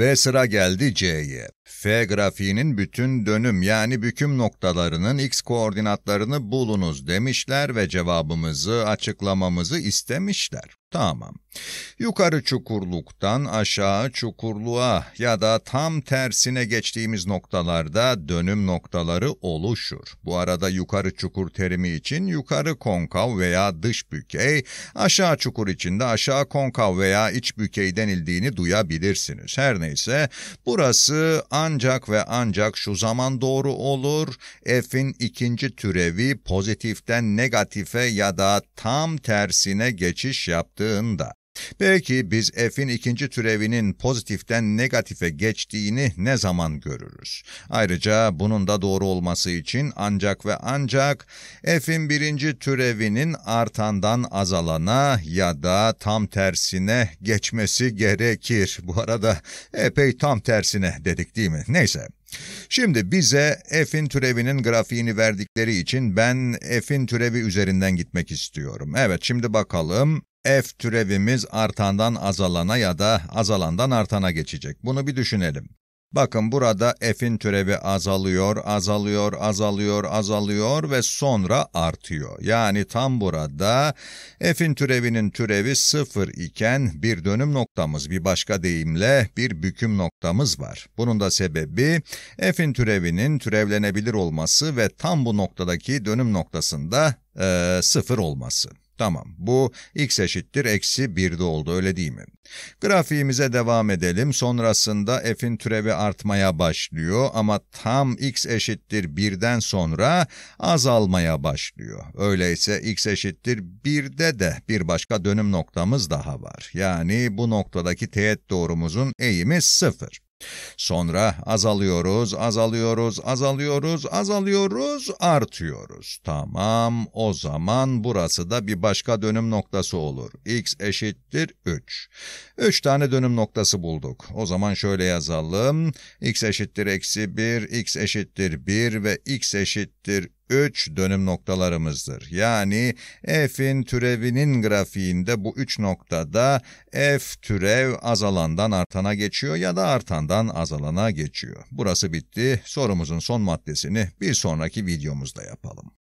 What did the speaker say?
Ve sıra geldi C'ye. F grafiğinin bütün dönüm yani büküm noktalarının x koordinatlarını bulunuz demişler ve cevabımızı açıklamamızı istemişler. Tamam. Yukarı çukurluktan aşağı çukurluğa ya da tam tersine geçtiğimiz noktalarda dönüm noktaları oluşur. Bu arada yukarı çukur terimi için yukarı konkav veya dış bükey, aşağı çukur için de aşağı konkav veya iç bükey denildiğini duyabilirsiniz. Her neyse burası A ancak ve ancak şu zaman doğru olur, f'in ikinci türevi pozitiften negatife ya da tam tersine geçiş yaptığında. Belki biz f'in ikinci türevinin pozitiften negatife geçtiğini ne zaman görürüz? Ayrıca bunun da doğru olması için ancak ve ancak f'in birinci türevinin artandan azalana ya da tam tersine geçmesi gerekir. Bu arada epey tam tersine dedik değil mi? Neyse. Şimdi bize f'in türevinin grafiğini verdikleri için ben f'in türevi üzerinden gitmek istiyorum. Evet şimdi bakalım f türevimiz artandan azalana ya da azalandan artana geçecek. Bunu bir düşünelim. Bakın burada f'in türevi azalıyor, azalıyor, azalıyor, azalıyor ve sonra artıyor. Yani tam burada f'in türevinin türevi sıfır iken bir dönüm noktamız, bir başka deyimle bir büküm noktamız var. Bunun da sebebi f'in türevinin türevlenebilir olması ve tam bu noktadaki dönüm noktasında e, sıfır olması. Tamam, bu x eşittir eksi 1'de oldu öyle değil mi? Grafiğimize devam edelim. Sonrasında f'in türevi artmaya başlıyor ama tam x eşittir 1'den sonra azalmaya başlıyor. Öyleyse x eşittir 1'de de bir başka dönüm noktamız daha var. Yani bu noktadaki teğet doğrumuzun eğimi 0. Sonra azalıyoruz, azalıyoruz, azalıyoruz, azalıyoruz, artıyoruz. Tamam, o zaman burası da bir başka dönüm noktası olur. x eşittir 3. 3 tane dönüm noktası bulduk. O zaman şöyle yazalım. x eşittir eksi 1, x eşittir 1 ve x eşittir üç dönüm noktalarımızdır. Yani f'in türevinin grafiğinde bu üç noktada f türev azalandan artana geçiyor ya da artandan azalana geçiyor. Burası bitti. Sorumuzun son maddesini bir sonraki videomuzda yapalım.